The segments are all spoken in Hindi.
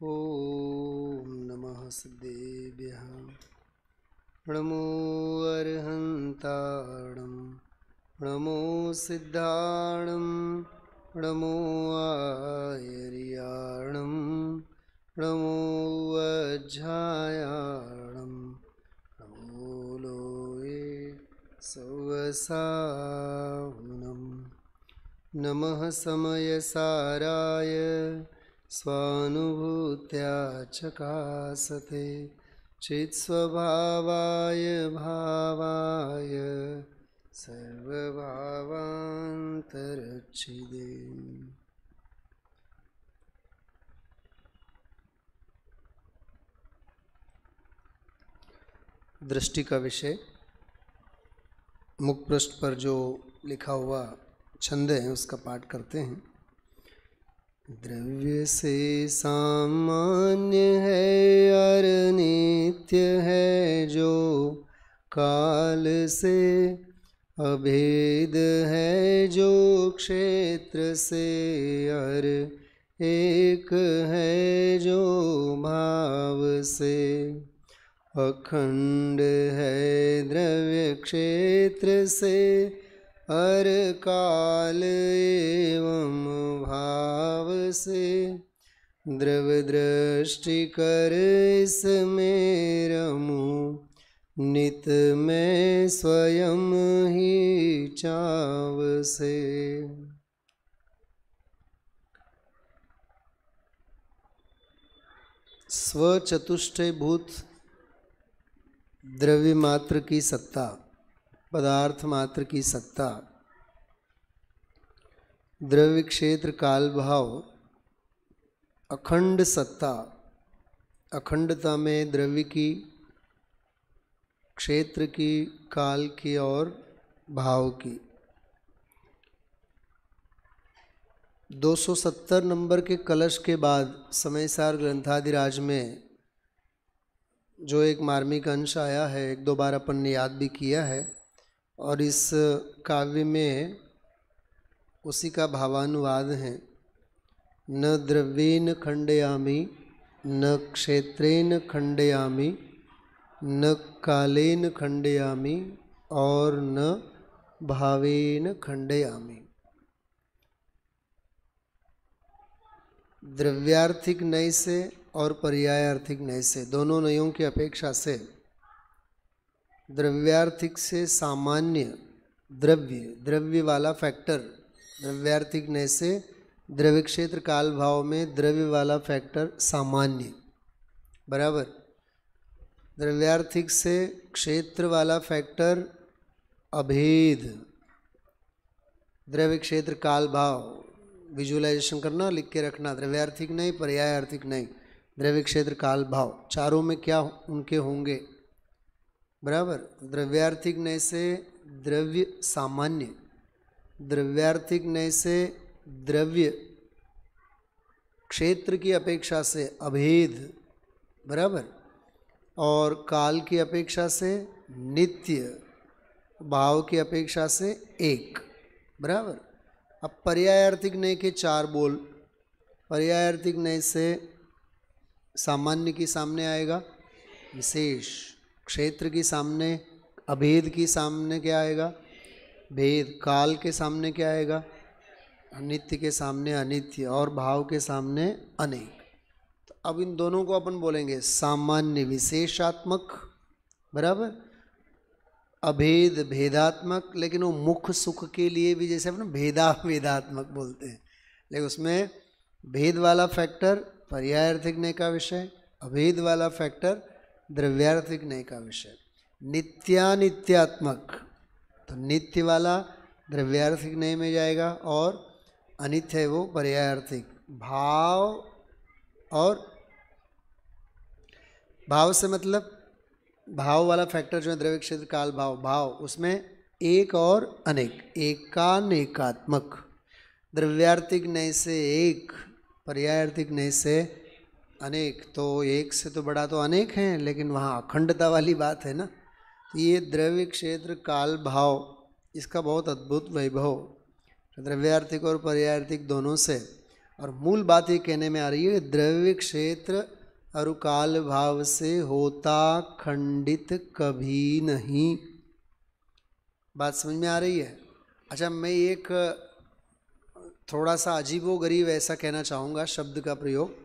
ॐ नमः सिद्धेभ्यः प्रमो अर्हन्ताणं णमो सिद्धाणं आयर्याणं णमो अयाणं णमो लोये सुनं नमः समयसाराय स्वानुभूत्या चकासते चित्स्वभावाय भावाय सर्वभावान्तरक्षिदे दृष्टि का विषय मुख पृष्ठ पर जो लिखा हुआ छंद है उसका पाठ करते हैं द्रव्य से सामान्य है अर नित्य है जो काल से अभेद है जो क्षेत्र से अर एक है जो भाव से अखंड है द्रव्य क्षेत्र से हर काल एवं भाव से द्रव दृष्टि कर इसमें रमू नित में स्वयं ही चाव से स्वचतुष्टय भूत द्रव्य मात्र की सत्ता पदार्थ मात्र की सत्ता द्रव्य क्षेत्र काल भाव अखंड सत्ता अखंडता में द्रव्य की क्षेत्र की काल की और भाव की 270 नंबर के कलश के बाद समयसार ग्रंथाधिराज में जो एक मार्मिक अंश आया है एक दो बार अपन ने याद भी किया है और इस काव्य में उसी का भावानुवाद है न द्रव्येन खंडयामी न क्षेत्रेन खंडयामी न कालेन खंडयामी और न भावेन खंडयामी द्रव्यार्थिक नय से और पर्यायार्थिक नय से दोनों नयों की अपेक्षा से द्रव्यार्थिक से सामान्य द्रव्य द्रव्य वाला फैक्टर द्रव्यार्थिक ने से द्रव्य क्षेत्र काल भाव में द्रव्य वाला फैक्टर सामान्य बराबर द्रव्यार्थिक से क्षेत्र वाला फैक्टर अभेद द्रव्य क्षेत्र काल भाव विजुअलाइजेशन करना लिख के रखना द्रव्यार्थिक नहीं पर्याय आर्थिक नहीं द्रव्य क्षेत्र काल भाव चारों में क्या उनके होंगे बराबर द्रव्यार्थिक नय से द्रव्य सामान्य द्रव्यार्थिक नय से द्रव्य क्षेत्र की अपेक्षा से अभेद बराबर और काल की अपेक्षा से नित्य भाव की अपेक्षा से एक बराबर अब पर्यायार्थिक नय के चार बोल पर्यायार्थिक नय से सामान्य के सामने आएगा विशेष क्षेत्र के सामने अभेद के सामने क्या आएगा भेद काल के सामने क्या आएगा अनित्य के सामने अनित्य और भाव के सामने अनेक तो अब इन दोनों को अपन बोलेंगे सामान्य विशेषात्मक बराबर अभेद भेदात्मक लेकिन वो मुख सुख के लिए भी जैसे अपन भेदा भेदात्मक बोलते हैं लेकिन उसमें भेद वाला फैक्टर पर्याय ने का विषय अभेद वाला फैक्टर द्रव्यार्थिक न्याय का विषय नित्यानित्यात्मक तो नित्य वाला द्रव्यार्थिक न्याय में जाएगा और अनित्य है वो पर्यायार्थिक भाव और भाव से मतलब भाव वाला फैक्टर जो है द्रव्य क्षेत्र काल भाव भाव उसमें एक और अनेक एकानेकात्मक द्रव्यार्थिक न्याय से एक पर्यायार्थिक नय से अनेक तो एक से तो बड़ा तो अनेक हैं लेकिन वहाँ अखंडता वाली बात है ना तो ये द्रव्य क्षेत्र काल भाव इसका बहुत अद्भुत वैभव द्रव्यार्थिक और पर्यार्थिक दोनों से और मूल बात ये कहने में आ रही है द्रव्य क्षेत्र और काल भाव से होता खंडित कभी नहीं बात समझ में आ रही है अच्छा मैं एक थोड़ा सा अजीबो गरीब ऐसा कहना चाहूँगा शब्द का प्रयोग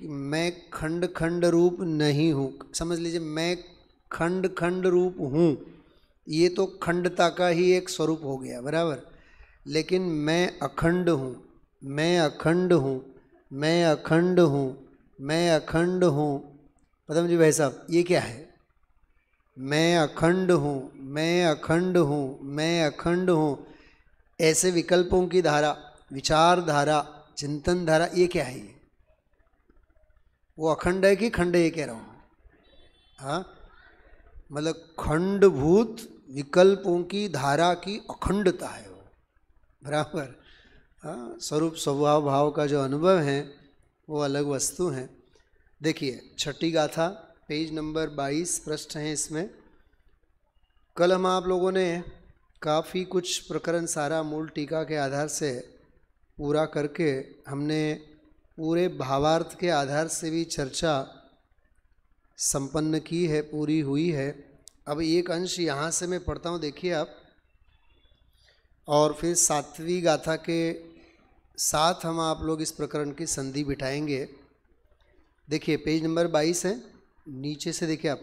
कि मैं खंड खंड रूप नहीं हूँ समझ लीजिए मैं खंड खंड रूप हूँ ये तो खंडता का ही एक स्वरूप हो गया बराबर लेकिन मैं अखंड हूँ मैं अखंड हूँ मैं अखंड हूँ मैं अखंड हूँ पदम जी भाई साहब ये क्या है मैं अखंड हूँ मैं अखंड हूँ मैं अखंड हूँ ऐसे विकल्पों की धारा विचारधारा चिंतन धारा ये क्या है ये वो अखंड है कि खंड ये कह रहा हूँ हाँ मतलब खंडभूत विकल्पों की धारा की अखंडता है वो बराबर हाँ स्वरूप स्वभाव भाव का जो अनुभव है वो अलग वस्तु हैं देखिए छठी गाथा पेज नंबर 22 पृष्ठ हैं इसमें कल हम आप लोगों ने काफ़ी कुछ प्रकरण सारा मूल टीका के आधार से पूरा करके हमने पूरे भावार्थ के आधार से भी चर्चा संपन्न की है पूरी हुई है अब एक अंश यहाँ से मैं पढ़ता हूँ देखिए आप और फिर सातवीं गाथा के साथ हम आप लोग इस प्रकरण की संधि बिठाएंगे देखिए पेज नंबर बाईस है नीचे से देखिए आप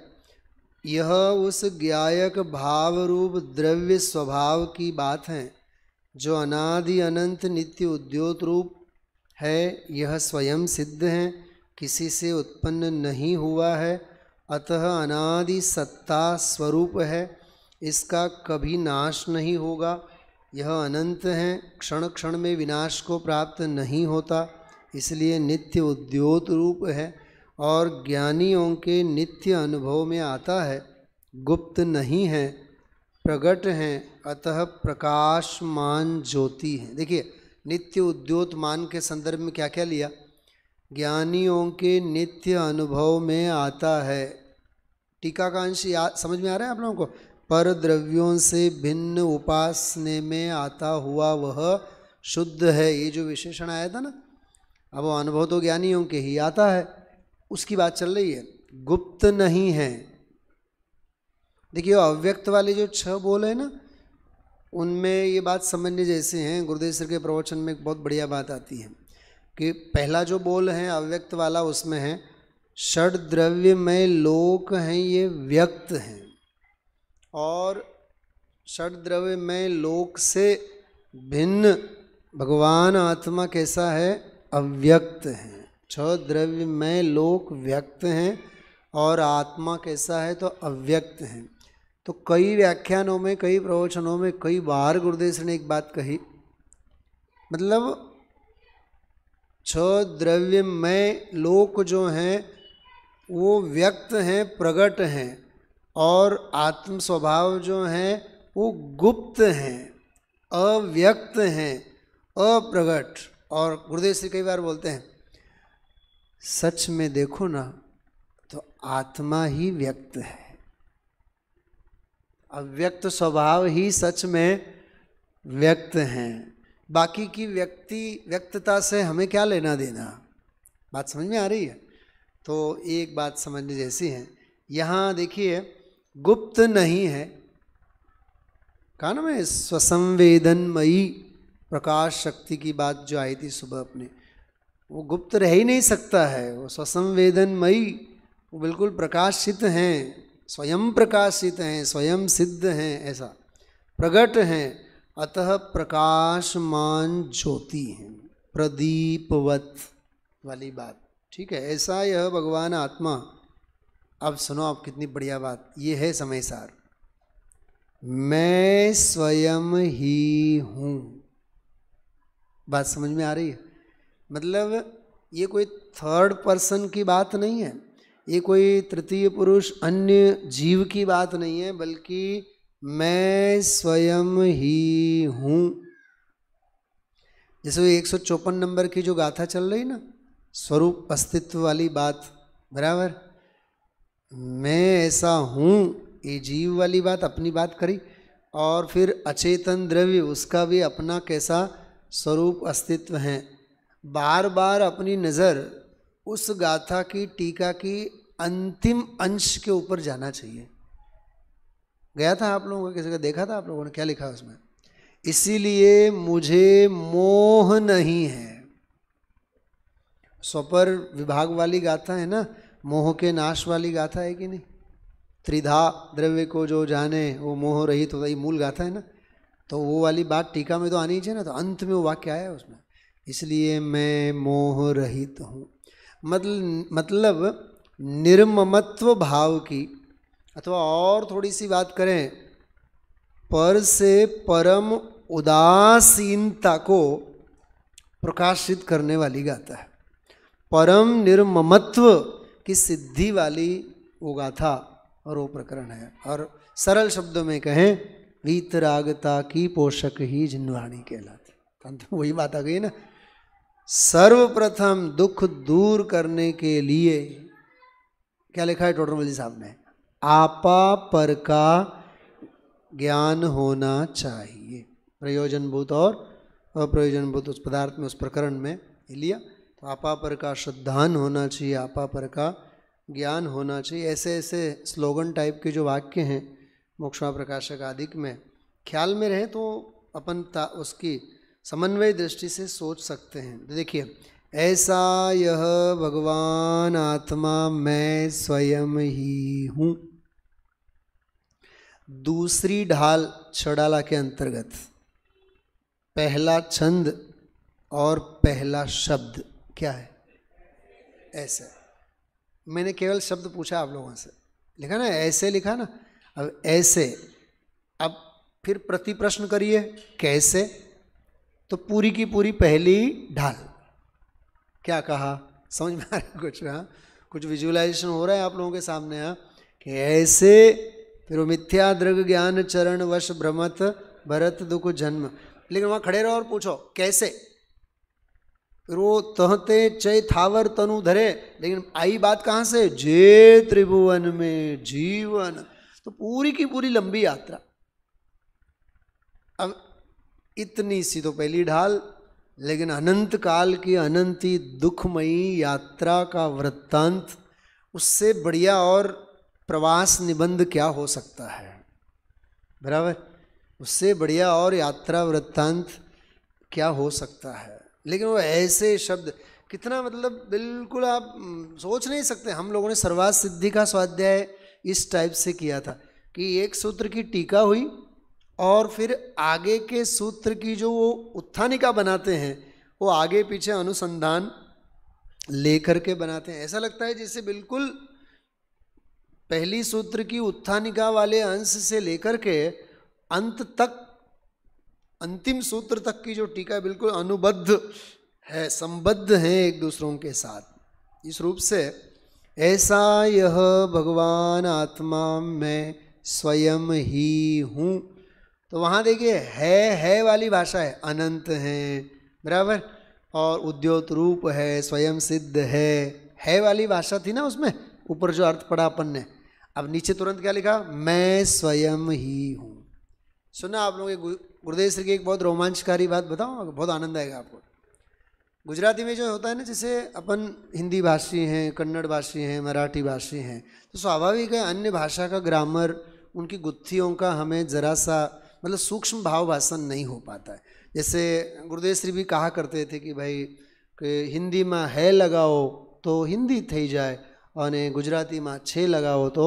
यह उस ज्ञायक भाव रूप द्रव्य स्वभाव की बात है जो अनादि अनंत नित्य उद्योत रूप है यह स्वयं सिद्ध है किसी से उत्पन्न नहीं हुआ है अतः अनादि सत्ता स्वरूप है इसका कभी नाश नहीं होगा यह अनंत है क्षण क्षण में विनाश को प्राप्त नहीं होता इसलिए नित्य उद्योत रूप है और ज्ञानियों के नित्य अनुभव में आता है गुप्त नहीं है प्रकट हैं अतः प्रकाशमान ज्योति हैं देखिए नित्य उद्योतमान के संदर्भ में क्या क्या लिया ज्ञानियों के नित्य अनुभव में आता है टीका का अंश समझ में आ रहा है आप लोगों को पर द्रव्यों से भिन्न उपासने में आता हुआ वह शुद्ध है ये जो विशेषण आया था ना अब वो अनुभव तो ज्ञानियों के ही आता है उसकी बात चल रही है गुप्त नहीं है देखिए अव्यक्त वाले जो छह बोल है ना उनमें ये बात समझने जैसे हैं गुरुदेव सर के प्रवचन में एक बहुत बढ़िया बात आती है कि पहला जो बोल है अव्यक्त वाला उसमें है षड द्रव्य में लोक हैं ये व्यक्त हैं और षड द्रव्य में लोक से भिन्न भगवान आत्मा कैसा है अव्यक्त हैं छह द्रव्य में लोक व्यक्त हैं और आत्मा कैसा है तो अव्यक्त हैं तो कई व्याख्यानों में कई प्रवचनों में कई बार गुरुदेश ने एक बात कही मतलब छ द्रव्य में लोक जो हैं वो व्यक्त हैं प्रकट हैं और आत्म स्वभाव जो हैं वो गुप्त हैं अव्यक्त हैं अप्रगट और गुरुदेव श्री कई बार बोलते हैं सच में देखो ना तो आत्मा ही व्यक्त है अव्यक्त स्वभाव ही सच में व्यक्त हैं बाकी की व्यक्ति व्यक्तता से हमें क्या लेना देना बात समझ में आ रही है तो एक बात समझने जैसी है यहाँ देखिए गुप्त नहीं है कहा ना मैं स्वसंवेदनमयी प्रकाश शक्ति की बात जो आई थी सुबह अपने वो गुप्त रह ही नहीं सकता है वो स्वसंवेदनमयी वो बिल्कुल प्रकाशित हैं स्वयं प्रकाशित हैं स्वयं सिद्ध हैं ऐसा प्रकट हैं अतः प्रकाशमान ज्योति हैं प्रदीपवत वाली बात ठीक है ऐसा यह भगवान आत्मा अब सुनो आप कितनी बढ़िया बात ये है समय सार मैं स्वयं ही हूँ बात समझ में आ रही है मतलब ये कोई थर्ड पर्सन की बात नहीं है ये कोई तृतीय पुरुष अन्य जीव की बात नहीं है बल्कि मैं स्वयं ही हूँ जैसे एक सौ चौपन नंबर की जो गाथा चल रही ना स्वरूप अस्तित्व वाली बात बराबर मैं ऐसा हूँ ये जीव वाली बात अपनी बात करी और फिर अचेतन द्रव्य उसका भी अपना कैसा स्वरूप अस्तित्व है बार बार अपनी नज़र उस गाथा की टीका की अंतिम अंश के ऊपर जाना चाहिए गया था आप लोगों का किसी का देखा था आप लोगों ने क्या लिखा उसमें इसीलिए मुझे मोह नहीं है स्वपर विभाग वाली गाथा है ना मोह के नाश वाली गाथा है कि नहीं त्रिधा द्रव्य को जो जाने वो मोह रहित होता ये मूल गाथा है ना तो वो वाली बात टीका में तो आनी चाहिए ना तो अंत में वो वाक्य आया उसमें इसलिए मैं मोह रहित हूँ मतल मतलब निर्ममत्व भाव की अथवा और थोड़ी सी बात करें पर से परम उदासीनता को प्रकाशित करने वाली गाथा है परम निर्ममत्व की सिद्धि वाली वो गाथा और वो प्रकरण है और सरल शब्दों में कहें वीतरागता की पोषक ही जिनवाणी कहलाती तो वही बात आ गई ना सर्वप्रथम दुख दूर करने के लिए क्या लिखा है टोटरमल जी साहब ने आपा पर का ज्ञान होना चाहिए प्रयोजनभूत और अप्रयोजनभूत उस पदार्थ में उस प्रकरण में लिया तो आपा पर का श्रद्धान होना चाहिए आपा पर का ज्ञान होना चाहिए ऐसे ऐसे स्लोगन टाइप के जो वाक्य हैं मोक्षा प्रकाशक आदि में ख्याल में रहे तो अपन उसकी समन्वय दृष्टि से सोच सकते हैं तो देखिए ऐसा यह भगवान आत्मा मैं स्वयं ही हूँ दूसरी ढाल छडाला के अंतर्गत पहला छंद और पहला शब्द क्या है ऐसे मैंने केवल शब्द पूछा आप लोगों से लिखा ना ऐसे लिखा ना अब ऐसे अब फिर प्रति प्रश्न करिए कैसे तो पूरी की पूरी पहली ढाल क्या कहा समझ में आ रहा है कुछ हाँ कुछ विजुअलाइजेशन हो रहा है आप लोगों के सामने हाँ कि ऐसे फिर मिथ्या दृग ज्ञान चरण वश भ्रमत भरत दुख जन्म लेकिन वहाँ खड़े रहो और पूछो कैसे फिर वो तहते चय थावर तनु धरे लेकिन आई बात कहाँ से जे त्रिभुवन में जीवन तो पूरी की पूरी लंबी यात्रा अब इतनी सी तो पहली ढाल लेकिन अनंत काल की अनंती दुखमयी यात्रा का वृत्तांत उससे बढ़िया और प्रवास निबंध क्या हो सकता है बराबर उससे बढ़िया और यात्रा वृत्तांत क्या हो सकता है लेकिन वो ऐसे शब्द कितना मतलब बिल्कुल आप सोच नहीं सकते हम लोगों ने सर्वास सिद्धि का स्वाध्याय इस टाइप से किया था कि एक सूत्र की टीका हुई और फिर आगे के सूत्र की जो वो उत्थानिका बनाते हैं वो आगे पीछे अनुसंधान लेकर के बनाते हैं ऐसा लगता है जैसे बिल्कुल पहली सूत्र की उत्थानिका वाले अंश से लेकर के अंत तक अंतिम सूत्र तक की जो टीका बिल्कुल अनुबद्ध है संबद्ध है एक दूसरों के साथ इस रूप से ऐसा यह भगवान आत्मा मैं स्वयं ही हूँ तो वहाँ देखिए है है वाली भाषा है अनंत है बराबर और उद्योत रूप है स्वयं सिद्ध है है वाली भाषा थी ना उसमें ऊपर जो अर्थ पढ़ा अपन ने अब नीचे तुरंत क्या लिखा मैं स्वयं ही हूँ सुना आप लोगों के गुरुदेव सर की एक बहुत रोमांचकारी बात बताऊँ बहुत आनंद आएगा आपको गुजराती में जो होता है ना जैसे अपन हिंदी भाषी हैं कन्नड़ भाषी हैं मराठी भाषी हैं तो स्वाभाविक है अन्य भाषा का ग्रामर उनकी गुत्थियों का हमें ज़रा सा मतलब सूक्ष्म भाव भाषण नहीं हो पाता है जैसे गुरुदेव श्री भी कहा करते थे कि भाई कि हिंदी में है लगाओ तो हिंदी थी और गुजराती में छे लगाओ तो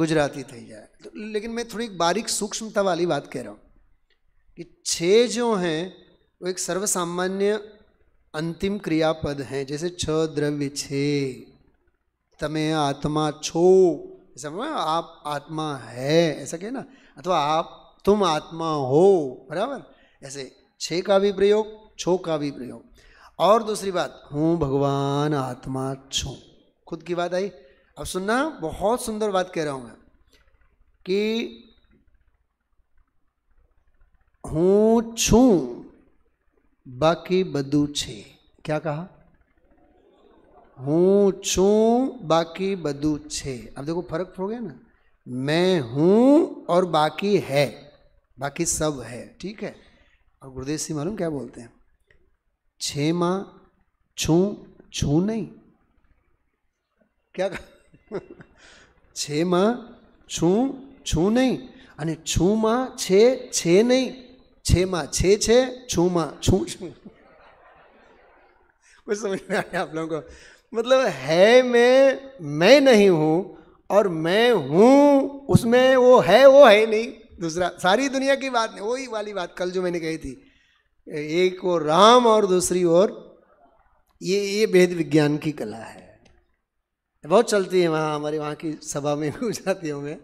गुजराती थी जाए तो, लेकिन मैं थोड़ी बारीक सूक्ष्मता वाली बात कह रहा हूँ कि छः जो हैं वो एक सर्वसामान्य अंतिम क्रियापद हैं जैसे छ द्रव्य छे तमे आत्मा छो ऐसा आप आत्मा है ऐसा कहे ना अथवा आप तुम आत्मा हो बराबर ऐसे छे का भी प्रयोग छो का भी प्रयोग और दूसरी बात हूँ भगवान आत्मा छू खुद की बात आई अब सुनना बहुत सुंदर बात कह रहा हूँ मैं कि हूँ छू बाकी बदू छे क्या कहा हूं छू बाकी बदू छे अब देखो फर्क हो गया ना मैं हूँ और बाकी है बाकी सब है ठीक है और गुरुदेव सिंह मालूम क्या बोलते हैं छे माँ छू छू नहीं क्या छे माँ छू छू नहीं छू माँ છે छे નહીં छे माँ છે છૂમાં छू छू कुछ समझ में आया आप लोगों को मतलब है मैं मैं नहीं हूँ और मैं हूँ उसमें वो है वो है नहीं दूसरा सारी दुनिया की बात नहीं वही वाली बात कल जो मैंने कही थी एक और राम और दूसरी ओर ये ये भेद विज्ञान की कला है बहुत चलती है वहाँ हमारे वहाँ की सभा में हूँ मैं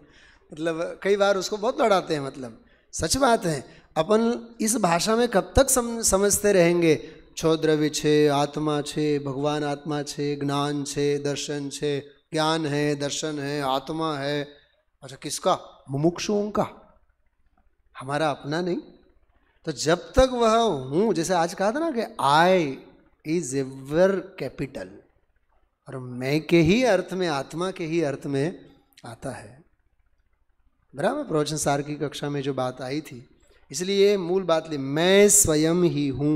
मतलब कई बार उसको बहुत लड़ाते हैं मतलब सच बात है अपन इस भाषा में कब तक सम, समझते रहेंगे छोद्रव्य छे आत्मा छे भगवान आत्मा छे ज्ञान छे दर्शन छे ज्ञान है दर्शन है आत्मा है अच्छा किसका मुमुक्षुओं का हमारा अपना नहीं तो जब तक वह हूँ जैसे आज कहा था ना कि आई इज एवर कैपिटल और मैं के ही अर्थ में आत्मा के ही अर्थ में आता है बराबर प्रवचन सार की कक्षा में जो बात आई थी इसलिए मूल बात ली मैं स्वयं ही हूँ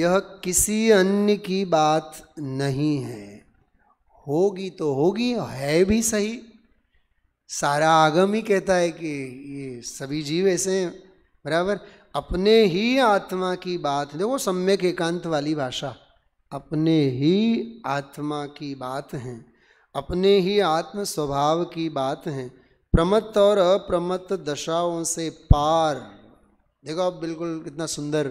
यह किसी अन्य की बात नहीं है होगी तो होगी है भी सही सारा आगम ही कहता है कि ये सभी जीव ऐसे हैं बराबर अपने ही आत्मा की बात देखो सम्यक एकांत वाली भाषा अपने ही आत्मा की बात है अपने ही आत्म स्वभाव की बात है प्रमत्त और अप्रमत्त दशाओं से पार देखो आप बिल्कुल कितना सुंदर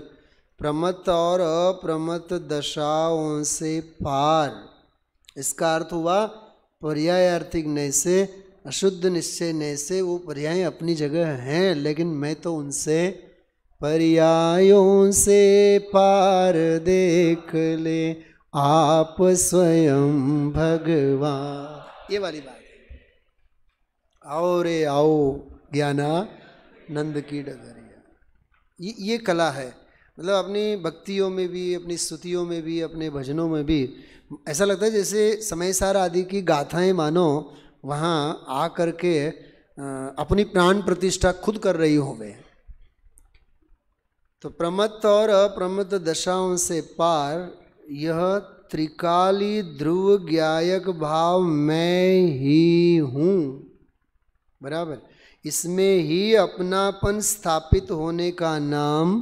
प्रमत्त और अप्रमत्त दशाओं से पार इसका अर्थ हुआ पर्यायार्थिक नय से अशुद्ध निश्चय ने से वो पर्याय अपनी जगह हैं लेकिन मैं तो उनसे पर्यायों से पार देख ले आप स्वयं भगवान ये वाली बात है आओ रे आओ ज्ञाना नंद की डगरिया ये ये कला है मतलब अपनी भक्तियों में भी अपनी स्तुतियों में भी अपने भजनों में भी ऐसा लगता है जैसे समय सार आदि की गाथाएं मानो वहाँ आ कर के अपनी प्राण प्रतिष्ठा खुद कर रही होवे तो प्रमत्त और अप्रमत्त दशाओं से पार यह त्रिकाली ध्रुव ज्ञायक भाव मैं ही हूँ बराबर इसमें ही अपनापन स्थापित होने का नाम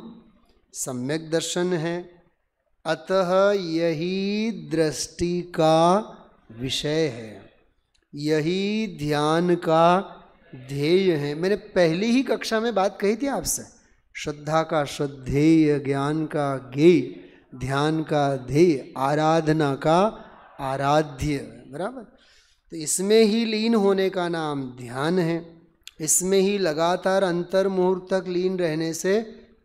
सम्यक दर्शन है अतः यही दृष्टि का विषय है यही ध्यान का ध्येय है मैंने पहली ही कक्षा में बात कही थी आपसे श्रद्धा का श्रद्धेय ज्ञान का ज्ञेय ध्यान का ध्येय आराधना का आराध्य बराबर तो इसमें ही लीन होने का नाम ध्यान है इसमें ही लगातार अंतर मुहूर्त तक लीन रहने से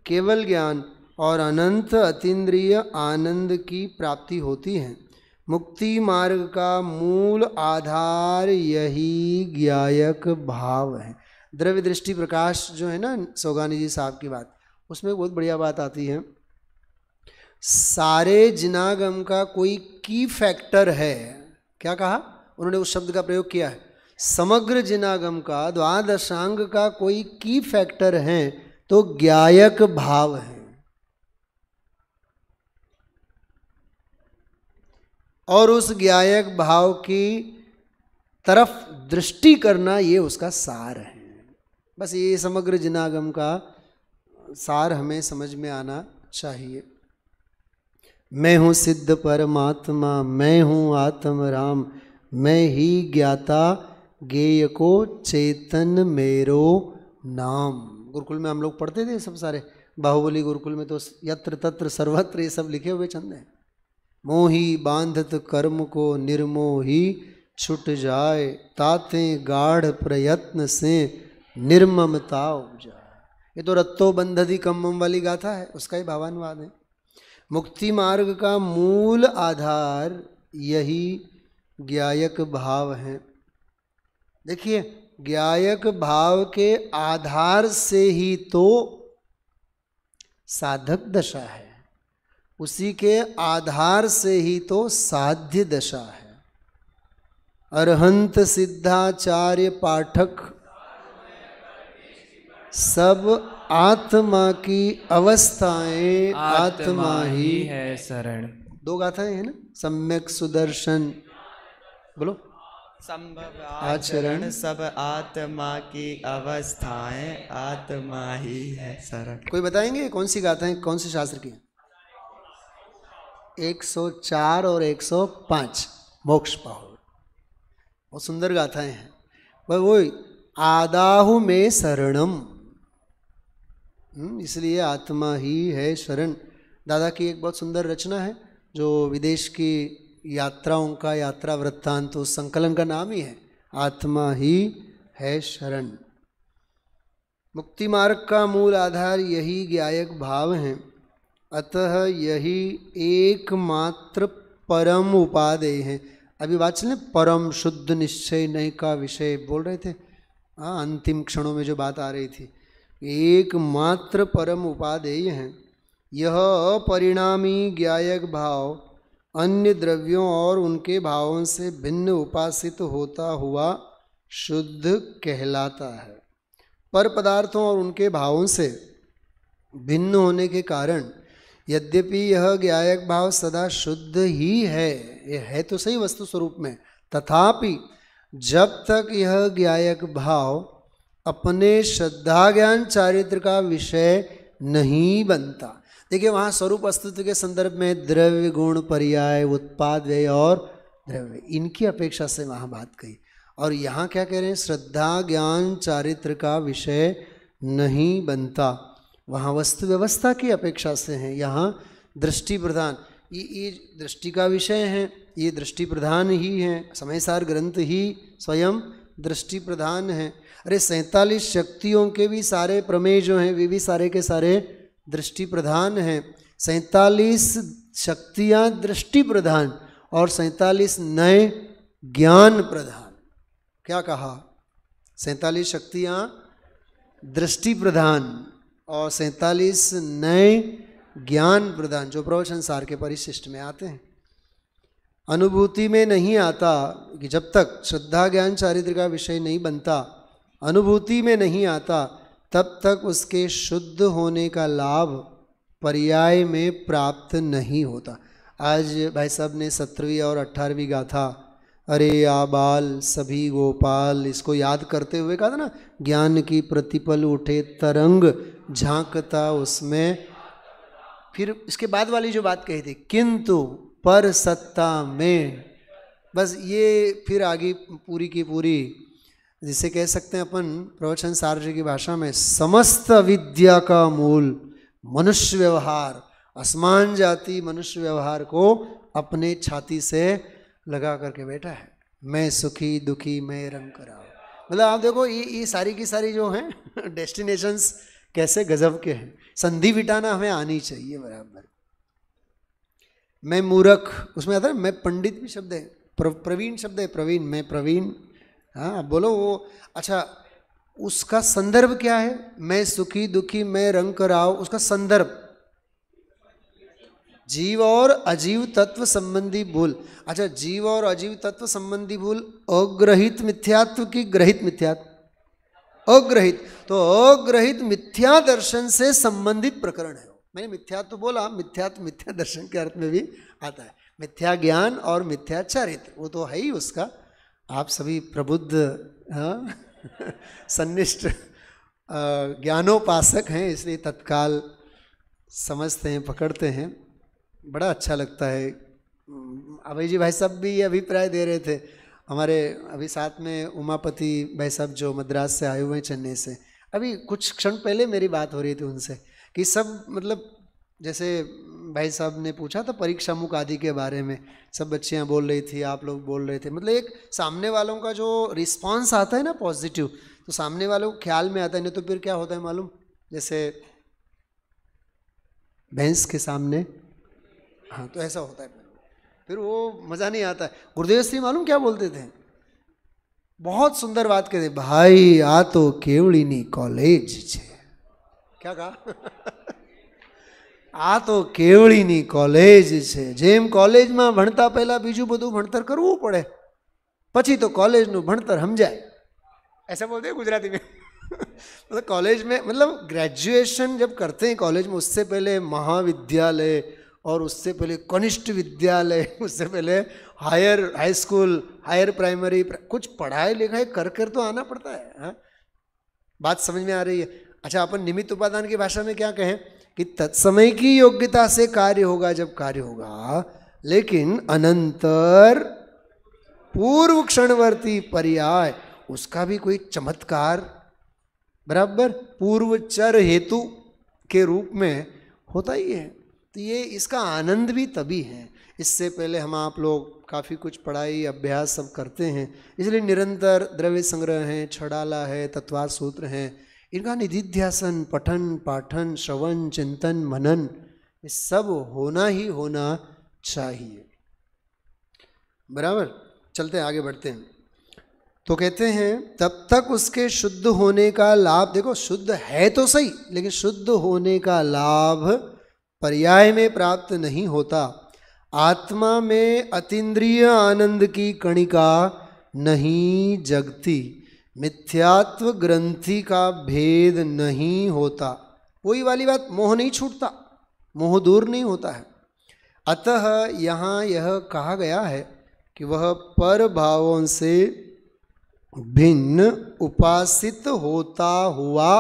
केवल ज्ञान और अनंत अतीन्द्रिय आनंद की प्राप्ति होती है मुक्ति मार्ग का मूल आधार यही ज्ञायक भाव है द्रव्य दृष्टि प्रकाश जो है ना सोगानी जी साहब की बात उसमें बहुत बढ़िया बात आती है सारे जिनागम का कोई की फैक्टर है क्या कहा उन्होंने उस शब्द का प्रयोग किया है समग्र जिनागम का द्वादशांग का कोई की फैक्टर है तो ज्ञायक भाव है और उस ज्ञायक भाव की तरफ दृष्टि करना ये उसका सार है बस ये समग्र जिनागम का सार हमें समझ में आना चाहिए मैं हूँ सिद्ध परमात्मा मैं हूँ आत्म राम मैं ही ज्ञाता गेय को चेतन मेरो नाम गुरुकुल में हम लोग पढ़ते थे सब सारे बाहुबली गुरुकुल में तो यत्र तत्र सर्वत्र ये सब लिखे हुए छंद हैं मोही बांधत कर्म को निर्मोही छुट जाए ताते गाढ़ प्रयत्न से निर्ममता उपजाए ये तो रत्तो बंधधि कम्बम वाली गाथा है उसका ही भावानुवाद है मुक्ति मार्ग का मूल आधार यही ज्ञायक भाव है देखिए ज्ञायक भाव के आधार से ही तो साधक दशा है उसी के आधार से ही तो साध्य दशा है अरहंत सिद्धाचार्य पाठक सब आत्मा की अवस्थाएं आत्मा ही है शरण दो गाथाएं हैं ना सम्यक सुदर्शन बोलो संभव आचरण सब आत्मा की अवस्थाएं आत्मा ही है शरण कोई बताएंगे कौन सी गाथाएं कौन से शास्त्र की है 104 और 105 मोक्ष पाओ बहुत सुंदर गाथाएं हैं वह वो आदाहु में शरणम हम्म, इसलिए आत्मा ही है शरण दादा की एक बहुत सुंदर रचना है जो विदेश की यात्राओं का यात्रा वृत्तांत उस संकलन का नाम ही है आत्मा ही है शरण मुक्ति मार्ग का मूल आधार यही गायक भाव हैं अतः यही एकमात्र परम उपादेय है अभी बात चल परम शुद्ध निश्चय नहीं का विषय बोल रहे थे हाँ अंतिम क्षणों में जो बात आ रही थी एकमात्र परम उपादेय है यह अपरिणामी ज्ञायक भाव अन्य द्रव्यों और उनके भावों से भिन्न उपासित होता हुआ शुद्ध कहलाता है पर पदार्थों और उनके भावों से भिन्न होने के कारण यद्यपि यह ज्ञायक भाव सदा शुद्ध ही है ये है तो सही वस्तु स्वरूप में तथापि जब तक यह ज्ञायक भाव अपने श्रद्धा ज्ञान चारित्र का विषय नहीं बनता देखिए वहाँ स्वरूप अस्तित्व के संदर्भ में द्रव्य गुण पर्याय उत्पाद व्यय और द्रव्य इनकी अपेक्षा से वहाँ बात कही और यहाँ क्या कह रहे हैं श्रद्धा ज्ञान चारित्र का विषय नहीं बनता वहाँ वस्तु व्यवस्था की अपेक्षा से हैं यहाँ दृष्टि प्रधान ये ये दृष्टि का विषय है ये दृष्टि प्रधान ही है समयसार ग्रंथ ही स्वयं दृष्टि प्रधान है अरे सैंतालीस शक्तियों के भी सारे प्रमेय जो हैं वे भी सारे के सारे दृष्टि प्रधान हैं सैंतालीस शक्तियाँ दृष्टि प्रधान और सैंतालीस नए ज्ञान प्रधान क्या कहा सैंतालीस शक्तियाँ दृष्टि प्रधान और सैतालीस नए ज्ञान प्रदान जो प्रवचन सार के परिशिष्ट में आते हैं अनुभूति में नहीं आता कि जब तक श्रद्धा ज्ञान चारित्र का विषय नहीं बनता अनुभूति में नहीं आता तब तक उसके शुद्ध होने का लाभ पर्याय में प्राप्त नहीं होता आज भाई साहब ने सत्रहवीं और अट्ठारहवीं गाथा अरे आबाल सभी गोपाल इसको याद करते हुए कहा था ना ज्ञान की प्रतिपल उठे तरंग झांकता उसमें फिर इसके बाद वाली जो बात कही थी किंतु पर सत्ता में बस ये फिर आगे पूरी की पूरी जिसे कह सकते हैं अपन प्रवचन सार जी की भाषा में समस्त विद्या का मूल मनुष्य व्यवहार असमान जाति मनुष्य व्यवहार को अपने छाती से लगा करके बैठा है मैं सुखी दुखी मैं रंग कराओ मतलब आप देखो ये ये सारी की सारी जो हैं डेस्टिनेशंस कैसे गजब के हैं संधि बिटाना हमें आनी चाहिए बराबर मैं मूरख उसमें आता है मैं पंडित भी शब्द है प्र, प्रवीण शब्द है प्रवीण मैं प्रवीण हाँ बोलो वो अच्छा उसका संदर्भ क्या है मैं सुखी दुखी मैं रंग कराओ उसका संदर्भ जीव और अजीव तत्व संबंधी भूल अच्छा जीव और अजीव तत्व संबंधी भूल अग्रहित मिथ्यात्व की ग्रहित मिथ्यात्व अग्रहित तो अग्रहित मिथ्या दर्शन से संबंधित प्रकरण है मैंने मिथ्या तो बोला मिथ्या तो मिथ्या दर्शन के अर्थ में भी आता है मिथ्या ज्ञान और मिथ्या चरित्र वो तो है ही उसका आप सभी प्रबुद्ध हाँ, सन्निष्ठ ज्ञानोपासक हैं इसलिए तत्काल समझते हैं पकड़ते हैं बड़ा अच्छा लगता है अभय जी भाई साहब भी ये अभिप्राय दे रहे थे हमारे अभी साथ में उमापति भाई साहब जो मद्रास से आए हुए हैं चेन्नई से अभी कुछ क्षण पहले मेरी बात हो रही थी उनसे कि सब मतलब जैसे भाई साहब ने पूछा था परीक्षा मुख आदि के बारे में सब बच्चियाँ बोल रही थी आप लोग बोल रहे थे मतलब एक सामने वालों का जो रिस्पांस आता है ना पॉजिटिव तो सामने वालों को ख्याल में आता है नहीं तो फिर क्या होता है मालूम जैसे भैंस के सामने हाँ तो ऐसा होता है फिर वो मज़ा नहीं आता गुरुदेव सिंह मालूम क्या बोलते थे बहुत सुंदर बात कहते भाई आ तो केवड़ी कॉलेज छे क्या कहा आ तो केवड़ी कॉलेज छे जेम कॉलेज में भणता पहला बीजू बधु भणतर करवू पड़े पची तो कॉलेज नु भणतर समझाए ऐसा बोलते गुजराती में मतलब कॉलेज में मतलब ग्रेजुएशन जब करते हैं कॉलेज में उससे पहले महाविद्यालय और उससे पहले कनिष्ठ विद्यालय उससे पहले higher high school higher primary कुछ पढ़ाई लिखाई कर कर तो आना पड़ता है हा? बात समझ में आ रही है अच्छा अपन निमित्त उपादान की भाषा में क्या कहें कि तत्समय की योग्यता से कार्य होगा जब कार्य होगा लेकिन अनंतर पूर्व क्षणवर्ती पर्याय उसका भी कोई चमत्कार बराबर पूर्वचर हेतु के रूप में होता ही है तो ये इसका आनंद भी तभी है इससे पहले हम आप लोग काफ़ी कुछ पढ़ाई अभ्यास सब करते हैं इसलिए निरंतर द्रव्य संग्रह हैं छड़ाला है तत्वार सूत्र हैं इनका निधिध्यासन पठन पाठन श्रवण चिंतन मनन ये सब होना ही होना चाहिए बराबर चलते हैं आगे बढ़ते हैं तो कहते हैं तब तक उसके शुद्ध होने का लाभ देखो शुद्ध है तो सही लेकिन शुद्ध होने का लाभ पर्याय में प्राप्त नहीं होता आत्मा में अतीन्द्रिय आनंद की कणिका नहीं जगती मिथ्यात्व ग्रंथि का भेद नहीं होता वही वाली बात मोह नहीं छूटता मोह दूर नहीं होता है अतः यहाँ यह कहा गया है कि वह पर भावों से भिन्न उपासित होता हुआ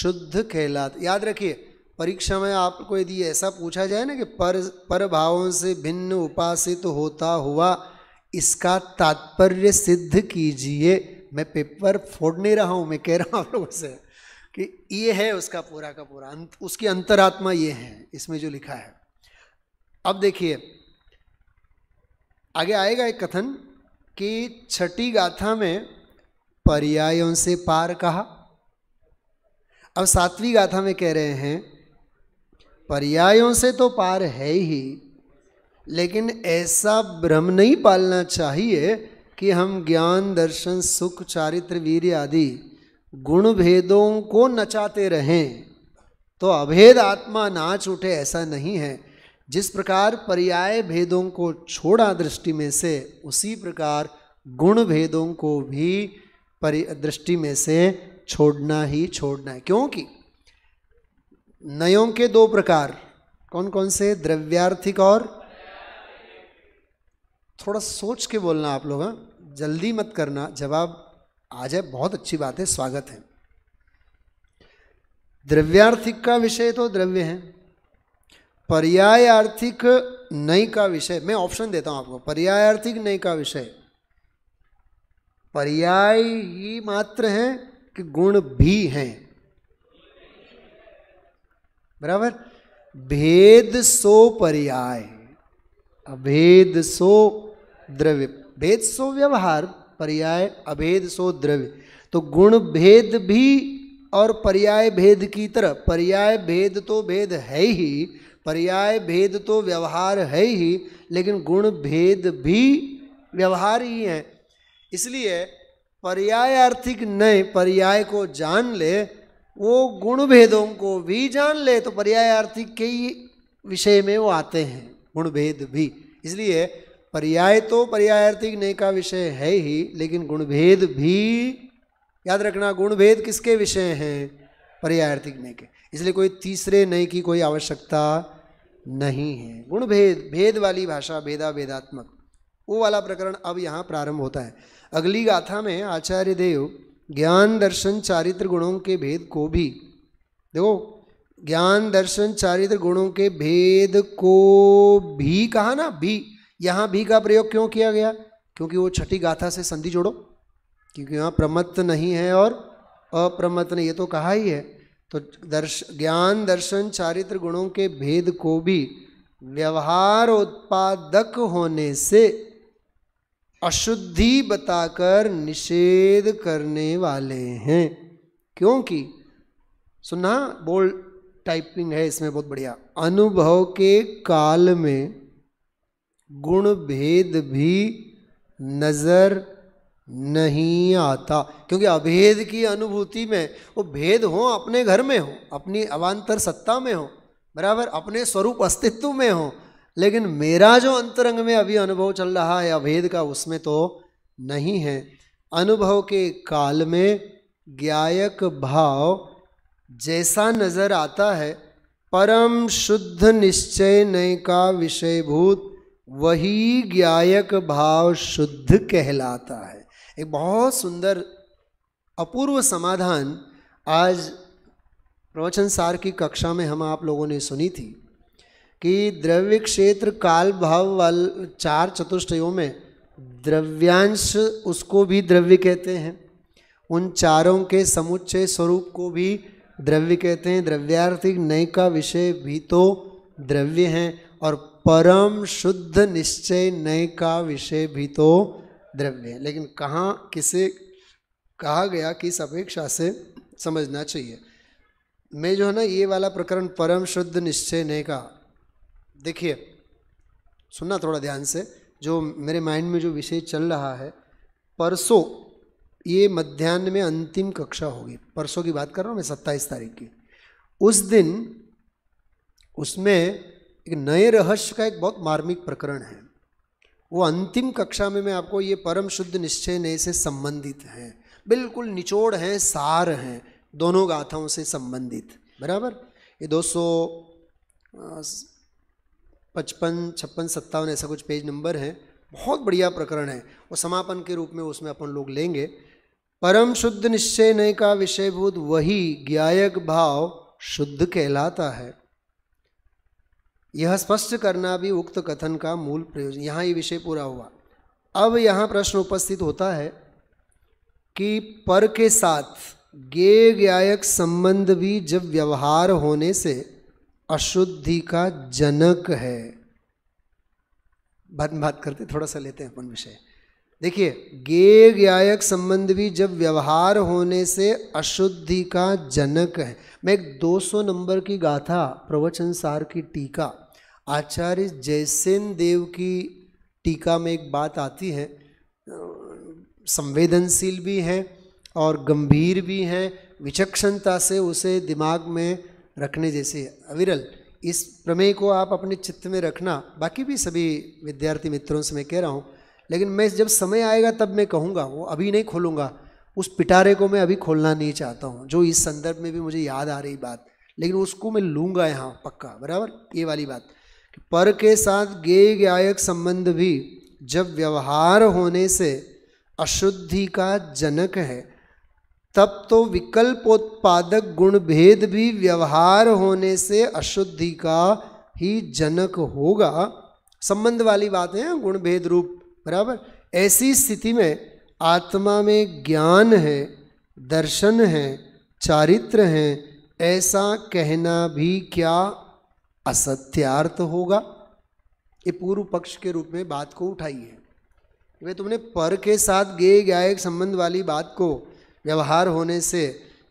शुद्ध कहलाता याद रखिए परीक्षा में आपको यदि ऐसा पूछा जाए ना कि पर पर भावों से भिन्न उपासित तो होता हुआ इसका तात्पर्य सिद्ध कीजिए मैं पेपर फोड़ नहीं रहा हूँ मैं कह रहा हूँ आप लोगों से कि ये है उसका पूरा का पूरा अंत उसकी अंतरात्मा ये है इसमें जो लिखा है अब देखिए आगे आएगा एक कथन कि छठी गाथा में पर्यायों से पार कहा अब सातवीं गाथा में कह रहे हैं पर्यायों से तो पार है ही लेकिन ऐसा भ्रम नहीं पालना चाहिए कि हम ज्ञान दर्शन सुख चारित्र वीर आदि गुण भेदों को नचाते रहें तो अभेद आत्मा नाच उठे ऐसा नहीं है जिस प्रकार पर्याय भेदों को छोड़ा दृष्टि में से उसी प्रकार गुण भेदों को भी परि दृष्टि में से छोड़ना ही छोड़ना है क्योंकि नयों के दो प्रकार कौन कौन से द्रव्यार्थिक और थोड़ा सोच के बोलना आप लोग हाँ? जल्दी मत करना जवाब आ जाए बहुत अच्छी बात है स्वागत है द्रव्यार्थिक का विषय तो द्रव्य है पर्याय आर्थिक नई का विषय मैं ऑप्शन देता हूं आपको पर्याय आर्थिक नई का विषय पर्याय ही मात्र है कि गुण भी हैं बराबर भेद सो पर्याय अभेद सो द्रव्य भेद सो व्यवहार पर्याय अभेद सो द्रव्य तो गुण भेद भी और पर्याय भेद की तरह पर्याय भेद तो भेद है ही पर्याय भेद तो व्यवहार है ही लेकिन गुण भेद भी व्यवहार ही है इसलिए पर्याय आर्थिक नए पर्याय को जान ले वो गुण भेदों को भी जान ले तो पर्यायार्थी के ही विषय में वो आते हैं गुण भेद भी इसलिए पर्याय तो पर्यायार्थी नहीं का विषय है ही लेकिन गुणभेद भी याद रखना गुणभेद किसके विषय हैं पर्यायार्थी नहीं के इसलिए कोई तीसरे नहीं की कोई आवश्यकता नहीं है गुणभेद भेद वाली भाषा भेदा भेदात्मक वो वाला प्रकरण अब यहाँ प्रारंभ होता है अगली गाथा में आचार्य देव ज्ञान दर्शन चारित्र गुणों के भेद को भी देखो ज्ञान दर्शन चारित्र गुणों के भेद को भी कहा ना भी यहाँ भी का प्रयोग क्यों किया गया क्योंकि वो छठी गाथा से संधि जोड़ो क्योंकि वहाँ प्रमत्त नहीं है और अप्रमत्त नहीं ये तो कहा ही है तो दर्श ज्ञान दर्शन चारित्र गुणों के भेद को भी व्यवहार उत्पादक होने से अशुद्धि बताकर निषेध करने वाले हैं क्योंकि सुनना बोल टाइपिंग है इसमें बहुत बढ़िया अनुभव के काल में गुण भेद भी नज़र नहीं आता क्योंकि अभेद की अनुभूति में वो भेद हो अपने घर में हो अपनी अवान्तर सत्ता में हो बराबर अपने स्वरूप अस्तित्व में हो लेकिन मेरा जो अंतरंग में अभी अनुभव चल रहा है अभेद का उसमें तो नहीं है अनुभव के काल में ज्ञायक भाव जैसा नज़र आता है परम शुद्ध निश्चय नय का विषयभूत वही ज्ञायक भाव शुद्ध कहलाता है एक बहुत सुंदर अपूर्व समाधान आज प्रवचन सार की कक्षा में हम आप लोगों ने सुनी थी कि द्रव्य क्षेत्र काल भाव वाल चार चतुष्टयों में द्रव्यांश उसको भी द्रव्य कहते हैं उन चारों के समुच्चय स्वरूप को भी द्रव्य कहते हैं द्रव्यार्थिक नय का विषय भी तो द्रव्य हैं और परम शुद्ध निश्चय नय का विषय भी तो द्रव्य है लेकिन कहाँ किसे कहा गया कि इस अपेक्षा से समझना चाहिए मैं जो है ना ये वाला प्रकरण परम शुद्ध निश्चय नय का देखिए सुनना थोड़ा ध्यान से जो मेरे माइंड में जो विषय चल रहा है परसों ये मध्यान्ह में अंतिम कक्षा होगी परसों की बात कर रहा हूँ मैं सत्ताईस तारीख की उस दिन उसमें एक नए रहस्य का एक बहुत मार्मिक प्रकरण है वो अंतिम कक्षा में मैं आपको ये परम शुद्ध निश्चय नए से संबंधित हैं बिल्कुल निचोड़ हैं सार हैं दोनों गाथाओं से संबंधित बराबर ये दो सौ पचपन छप्पन सत्तावन ऐसा कुछ पेज नंबर है बहुत बढ़िया प्रकरण है और समापन के रूप में उसमें अपन लोग लेंगे परम शुद्ध निश्चय नय का विषयभूत वही ज्ञायक भाव शुद्ध कहलाता है यह स्पष्ट करना भी उक्त कथन का मूल प्रयोजन यहाँ ये यह विषय पूरा हुआ अब यहाँ प्रश्न उपस्थित होता है कि पर के साथ गे ज्ञायक संबंध भी जब व्यवहार होने से अशुद्धि का जनक है बात बात करते थोड़ा सा लेते हैं अपन विषय देखिए गे गायक संबंध भी जब व्यवहार होने से अशुद्धि का जनक है मैं एक 200 नंबर की गाथा प्रवचन सार की टीका आचार्य जयसेन देव की टीका में एक बात आती है संवेदनशील भी है और गंभीर भी हैं विचक्षणता से उसे दिमाग में रखने जैसे अविरल इस प्रमेय को आप अपने चित्त में रखना बाकी भी सभी विद्यार्थी मित्रों से मैं कह रहा हूँ लेकिन मैं जब समय आएगा तब मैं कहूँगा वो अभी नहीं खोलूँगा उस पिटारे को मैं अभी खोलना नहीं चाहता हूँ जो इस संदर्भ में भी मुझे याद आ रही बात लेकिन उसको मैं लूँगा यहाँ पक्का बराबर ये वाली बात पर के साथ गे गायक संबंध भी जब व्यवहार होने से अशुद्धि का जनक है तब तो विकल्पोत्पादक गुण भेद भी व्यवहार होने से अशुद्धि का ही जनक होगा संबंध वाली बात है गुण भेद रूप बराबर ऐसी स्थिति में आत्मा में ज्ञान है दर्शन है चारित्र है ऐसा कहना भी क्या असत्यार्थ होगा ये पूर्व पक्ष के रूप में बात को उठाइए वे तुमने पर के साथ गे गायक संबंध वाली बात को व्यवहार होने से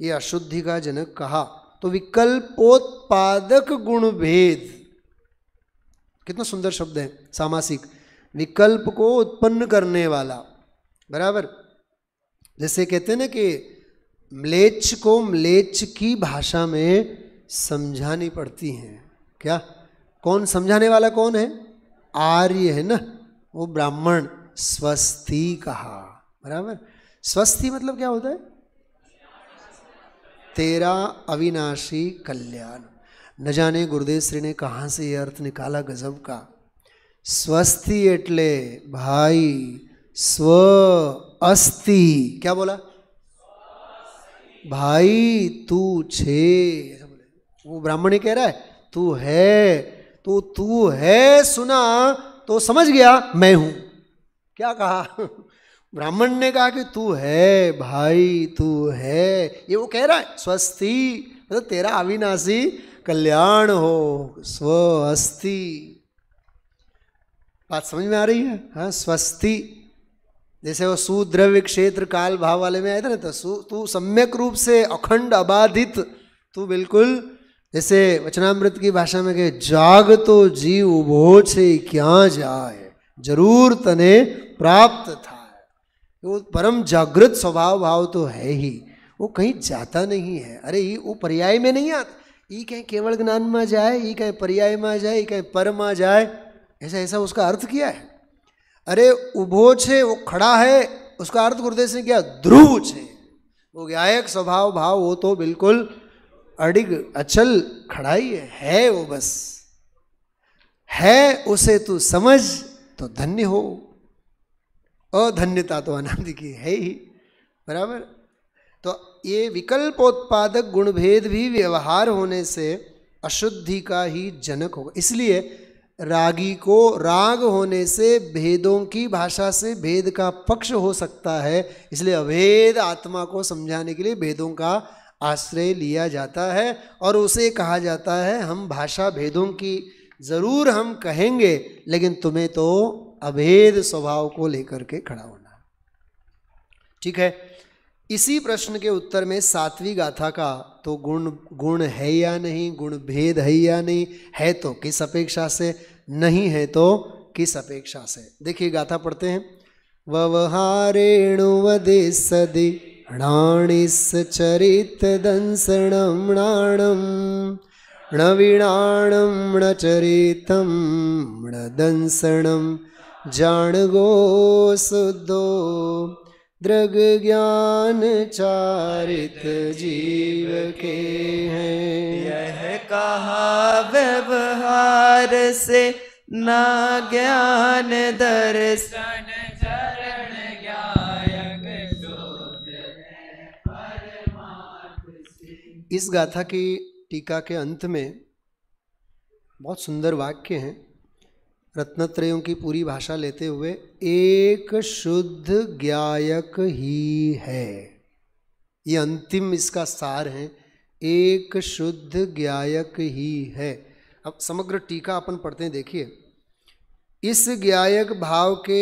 ये अशुद्धि का जनक कहा तो विकल्पोत्पादक गुण भेद कितना सुंदर शब्द है सामासिक विकल्प को उत्पन्न करने वाला बराबर जैसे कहते हैं ना कि म्लेच्छ को म्लेच्छ की भाषा में समझानी पड़ती है क्या कौन समझाने वाला कौन है आर्य है ना वो ब्राह्मण स्वस्थी कहा बराबर स्वस्थी मतलब क्या होता है तेरा अविनाशी कल्याण न जाने गुरुदेव श्री ने कहाँ से ये अर्थ निकाला गजब का स्वस्थी एटले भाई स्व अस्थि क्या बोला भाई तू छे वो ब्राह्मण ही कह रहा है तू है तो तू है सुना तो समझ गया मैं हूं क्या कहा ब्राह्मण ने कहा कि तू है भाई तू है ये वो कह रहा है स्वस्ति मतलब तेरा अविनाशी कल्याण हो स्व अस्थि बात समझ में आ रही है हाँ स्वस्ति जैसे वो सुद्रव्य क्षेत्र काल भाव वाले में आए थे ना तो तू सम्यक रूप से अखंड अबाधित तू बिल्कुल जैसे वचनामृत की भाषा में कहे जाग तो जीव उभो से क्या जाए जरूर तने प्राप्त था वो परम जागृत स्वभाव भाव तो है ही वो कहीं जाता नहीं है अरे ये वो पर्याय में नहीं आता ये कहीं केवल ज्ञान में जाए ये कहीं पर्याय में जाए ये कहीं पर में जाए ऐसा ऐसा उसका अर्थ किया है अरे उभो छे वो खड़ा है उसका अर्थ गुरुदेव ने क्या ध्रुव छे वो गायक स्वभाव भाव वो तो बिल्कुल अड़िग अचल खड़ा ही है, है वो बस है उसे तू समझ तो धन्य हो अधन्यता तो अनादि की है ही बराबर तो ये विकल्पोत्पादक गुणभेद भी व्यवहार होने से अशुद्धि का ही जनक होगा इसलिए रागी को राग होने से भेदों की भाषा से भेद का पक्ष हो सकता है इसलिए अभेद आत्मा को समझाने के लिए भेदों का आश्रय लिया जाता है और उसे कहा जाता है हम भाषा भेदों की ज़रूर हम कहेंगे लेकिन तुम्हें तो अभेद स्वभाव को लेकर के खड़ा होना ठीक है इसी प्रश्न के उत्तर में सातवीं गाथा का तो गुण गुण है या नहीं गुण भेद है या नहीं है तो किस अपेक्षा से नहीं है तो किस अपेक्षा से देखिए गाथा पढ़ते हैं ववहारेणुवदे सदि णिस चरित दंसणम णाणम णवीणाणम चरितम दंसणम गो सुदो दृग ज्ञान चारित जीव के हैं यह कहा व्यवहार से ना ज्ञान दर्शन चरण इस गाथा की टीका के अंत में बहुत सुंदर वाक्य हैं रत्नत्रयों की पूरी भाषा लेते हुए एक शुद्ध ज्ञायक ही है ये अंतिम इसका सार है एक शुद्ध ज्ञायक ही है अब समग्र टीका अपन पढ़ते हैं देखिए इस ज्ञायक भाव के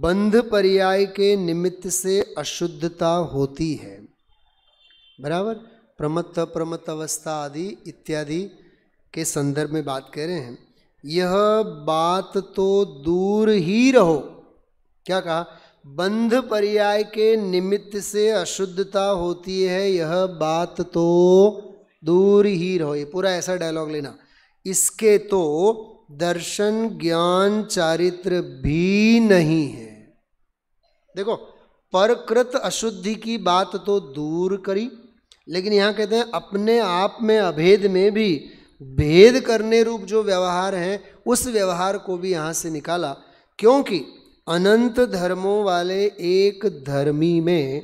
बंध पर्याय के निमित्त से अशुद्धता होती है बराबर प्रमत्त प्रमत अवस्था आदि इत्यादि के संदर्भ में बात कह रहे हैं यह बात तो दूर ही रहो क्या कहा बंध पर्याय के निमित्त से अशुद्धता होती है यह बात तो दूर ही रहो ये पूरा ऐसा डायलॉग लेना इसके तो दर्शन ज्ञान चारित्र भी नहीं है देखो परकृत अशुद्धि की बात तो दूर करी लेकिन यहाँ कहते हैं अपने आप में अभेद में भी भेद करने रूप जो व्यवहार हैं उस व्यवहार को भी यहाँ से निकाला क्योंकि अनंत धर्मों वाले एक धर्मी में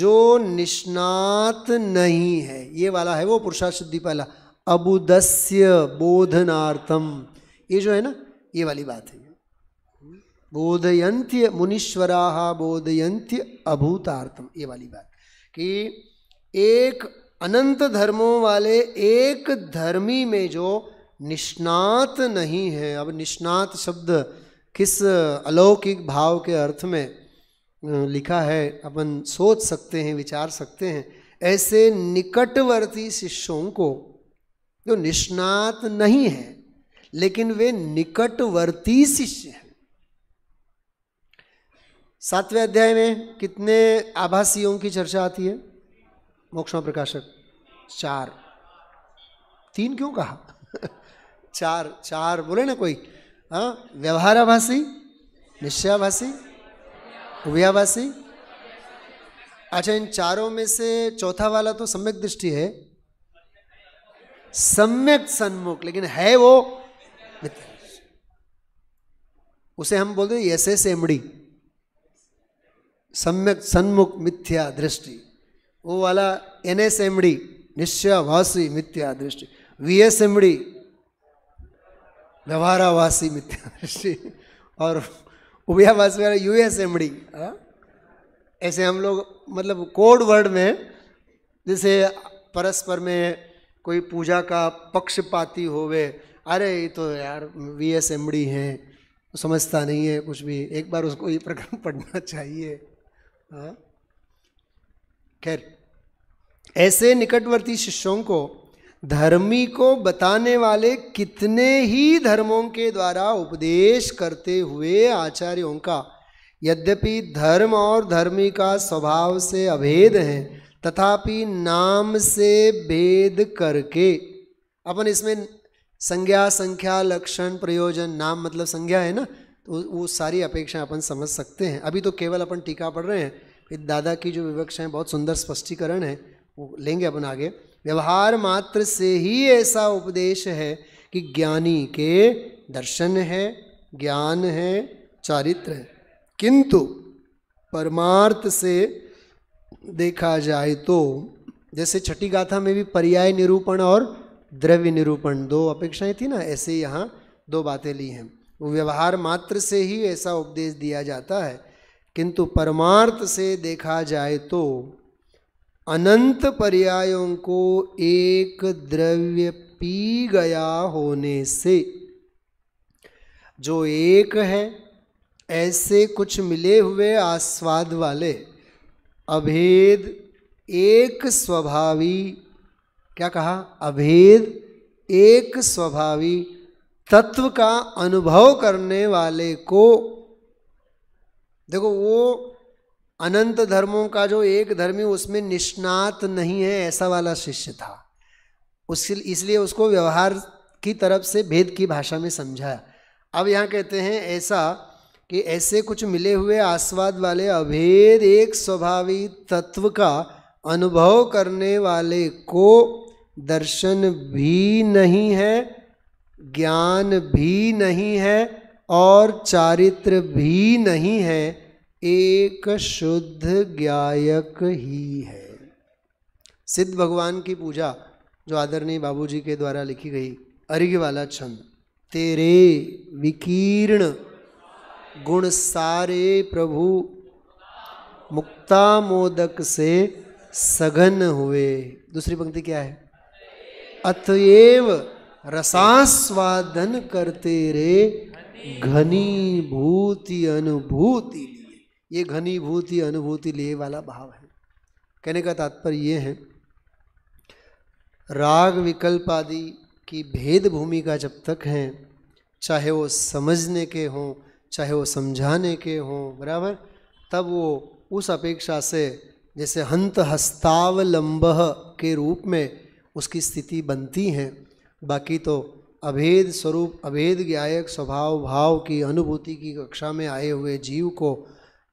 जो निष्णात नहीं है ये वाला है वो पुरुषार्थ शुद्धि पहला अबुदस्य बोधनार्थम ये जो है ना ये वाली बात है बोधयंत्य मुनीश्वरा बोधयंत्य अभूतार्थम ये वाली बात कि एक अनंत धर्मों वाले एक धर्मी में जो निष्णात नहीं है अब निष्णात शब्द किस अलौकिक भाव के अर्थ में लिखा है अपन सोच सकते हैं विचार सकते हैं ऐसे निकटवर्ती शिष्यों को जो निष्णात नहीं है लेकिन वे निकटवर्ती शिष्य हैं सातवें अध्याय में कितने आभासीयों की चर्चा आती है मोक्षमा प्रकाशक चार तीन क्यों कहा चार चार बोले ना कोई हाँ व्यवहाराभाषी निश्चयाभाषी उभयाभाषी अच्छा इन चारों में से चौथा वाला तो सम्यक दृष्टि है सम्यक सन्मुख लेकिन है वो उसे हम बोलते हैं यस एस एमडी सम्यक सन्मुख मिथ्या दृष्टि वो वाला एन एस एमडी निश्चयवासी मिथ्या दृष्टि वीएसएमडी व्यवहारावासी मिथ्या दृष्टि और उभयावासी वाले यूएसएमडी हाँ? ऐसे हम लोग मतलब कोड वर्ड में जैसे परस्पर में कोई पूजा का पक्षपाती होवे अरे ये तो यार वी एस एम डी है समझता नहीं है कुछ भी एक बार उसको ये प्रकरण पढ़ना चाहिए हाँ? खैर ऐसे निकटवर्ती शिष्यों को धर्मी को बताने वाले कितने ही धर्मों के द्वारा उपदेश करते हुए आचार्यों का यद्यपि धर्म और धर्मी का स्वभाव से अभेद है तथापि नाम से भेद करके अपन इसमें संज्ञा संख्या लक्षण प्रयोजन नाम मतलब संज्ञा है ना तो वो सारी अपेक्षा अपन समझ सकते हैं अभी तो केवल अपन टीका पढ़ रहे हैं फिर दादा की जो विवक्षा बहुत सुंदर स्पष्टीकरण है वो लेंगे अपन आगे व्यवहार मात्र से ही ऐसा उपदेश है कि ज्ञानी के दर्शन है ज्ञान है चारित्र है किंतु परमार्थ से देखा जाए तो जैसे छठी गाथा में भी पर्याय निरूपण और द्रव्य निरूपण दो अपेक्षाएं थी ना ऐसे यहाँ दो बातें ली हैं वो व्यवहार मात्र से ही ऐसा उपदेश दिया जाता है किंतु परमार्थ से देखा जाए तो अनंत पर्यायों को एक द्रव्य पी गया होने से जो एक है ऐसे कुछ मिले हुए आस्वाद वाले अभेद एक स्वभावी क्या कहा अभेद एक स्वभावी तत्व का अनुभव करने वाले को देखो वो अनंत धर्मों का जो एक धर्मी उसमें निष्णात नहीं है ऐसा वाला शिष्य था उस इसलिए उसको व्यवहार की तरफ से भेद की भाषा में समझाया अब यहाँ कहते हैं ऐसा कि ऐसे कुछ मिले हुए आस्वाद वाले अभेद एक स्वभावी तत्व का अनुभव करने वाले को दर्शन भी नहीं है ज्ञान भी नहीं है और चारित्र भी नहीं है एक शुद्ध ज्ञायक ही है सिद्ध भगवान की पूजा जो आदरणीय बाबूजी के द्वारा लिखी गई अर्घ्य वाला छंद तेरे विकीर्ण गुण सारे प्रभु मुक्ता मोदक से सघन हुए दूसरी पंक्ति क्या है अतएव रसास्वादन करते रे घनी भूति अनुभूति ये घनीभूति अनुभूति लिए वाला भाव है कहने का तात्पर्य ये है राग विकल्प आदि की भेद भूमिका जब तक है चाहे वो समझने के हों चाहे वो समझाने के हों बराबर तब वो उस अपेक्षा से जैसे हंत हस्तावलंब के रूप में उसकी स्थिति बनती है बाकी तो अभेद स्वरूप अभेद गायक स्वभाव भाव की अनुभूति की कक्षा में आए हुए जीव को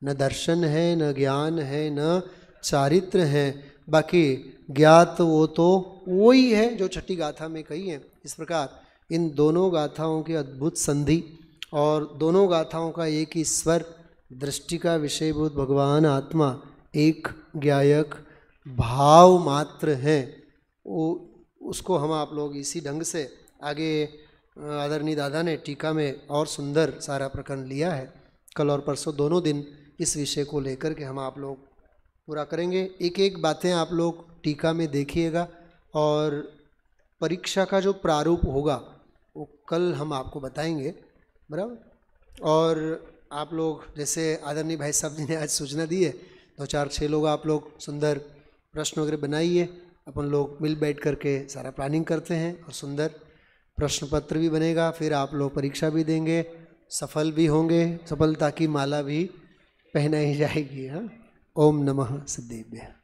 न दर्शन है न ज्ञान है न चारित्र है बाकी ज्ञात वो तो वो ही है जो छठी गाथा में कही है इस प्रकार इन दोनों गाथाओं की अद्भुत संधि और दोनों गाथाओं का एक ही स्वर दृष्टि का विषयभूत भगवान आत्मा एक ज्ञायक भाव मात्र है वो उसको हम आप लोग इसी ढंग से आगे आदरणीय दादा ने टीका में और सुंदर सारा प्रकरण लिया है कल और परसों दोनों दिन इस विषय को लेकर के हम आप लोग पूरा करेंगे एक एक बातें आप लोग टीका में देखिएगा और परीक्षा का जो प्रारूप होगा वो कल हम आपको बताएंगे बराबर और आप लोग जैसे आदरणीय भाई साहब जी ने आज सूचना दी है दो चार छः लोग आप लोग सुंदर प्रश्न वगैरह बनाइए अपन लोग मिल बैठ करके सारा प्लानिंग करते हैं और सुंदर प्रश्न पत्र भी बनेगा फिर आप लोग परीक्षा भी देंगे सफल भी होंगे सफलता की माला भी पहनाई जाएगी हाँ ओम नमः सिद्धेभ्य